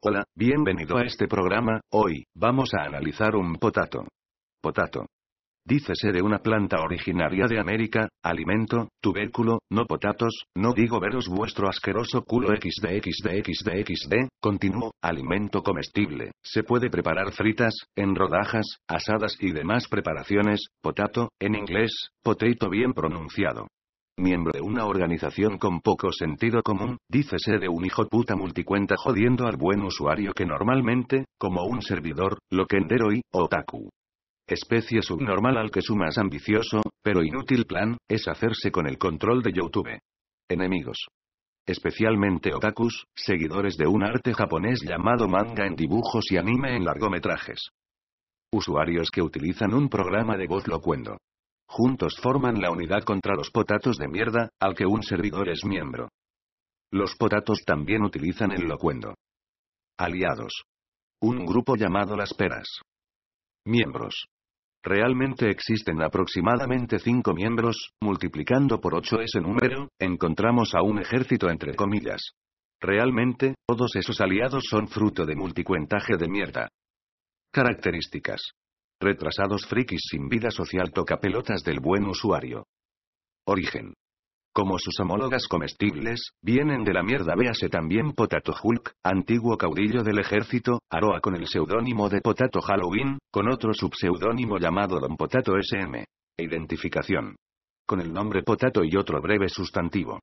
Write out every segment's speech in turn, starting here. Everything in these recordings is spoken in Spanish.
Hola, bienvenido a pues- este programa. Hoy, vamos a analizar un potato. Potato. Dícese de una planta originaria de América, alimento, tubérculo, no potatos, no digo veros vuestro asqueroso culo xdxdxdxd, continuo, alimento comestible, se puede preparar fritas, en rodajas, asadas y demás preparaciones, potato, en inglés, potato bien pronunciado miembro de una organización con poco sentido común, dícese de un hijo puta multicuenta jodiendo al buen usuario que normalmente, como un servidor, lo kendero y otaku. Especie subnormal al que su más ambicioso, pero inútil plan, es hacerse con el control de YouTube. Enemigos especialmente otakus, seguidores de un arte japonés llamado manga en dibujos y anime en largometrajes. Usuarios que utilizan un programa de voz locuendo. Juntos forman la unidad contra los potatos de mierda, al que un servidor es miembro. Los potatos también utilizan el locuendo. Aliados. Un grupo llamado las peras. Miembros. Realmente existen aproximadamente cinco miembros, multiplicando por 8 ese número, encontramos a un ejército entre comillas. Realmente, todos esos aliados son fruto de multicuentaje de mierda. Características. Retrasados frikis sin vida social toca pelotas del buen usuario. Origen. Como sus homólogas comestibles, vienen de la mierda. Véase también Potato Hulk, antiguo caudillo del ejército, Aroa con el seudónimo de Potato Halloween, con otro subseudónimo llamado Don Potato SM. Identificación. Con el nombre Potato y otro breve sustantivo.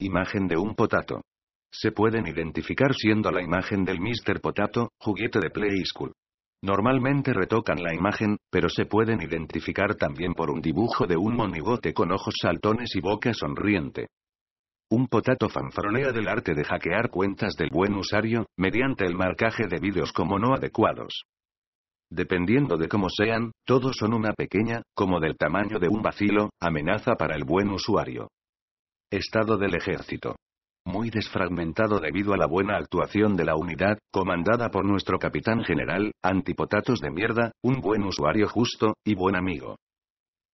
Imagen de un potato. Se pueden identificar siendo la imagen del Mr. Potato, juguete de Play School. Normalmente retocan la imagen, pero se pueden identificar también por un dibujo de un monigote con ojos saltones y boca sonriente. Un potato fanfronea del arte de hackear cuentas del buen usuario, mediante el marcaje de vídeos como no adecuados. Dependiendo de cómo sean, todos son una pequeña, como del tamaño de un vacilo, amenaza para el buen usuario. Estado del ejército muy desfragmentado debido a la buena actuación de la unidad, comandada por nuestro capitán general, antipotatos de mierda, un buen usuario justo, y buen amigo.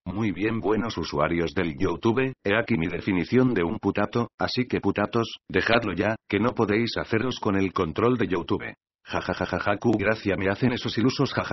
Muy bien buenos usuarios del YouTube, he aquí mi definición de un putato, así que putatos, dejadlo ya, que no podéis haceros con el control de YouTube. Jajajajaja, gracia me hacen esos ilusos jaja.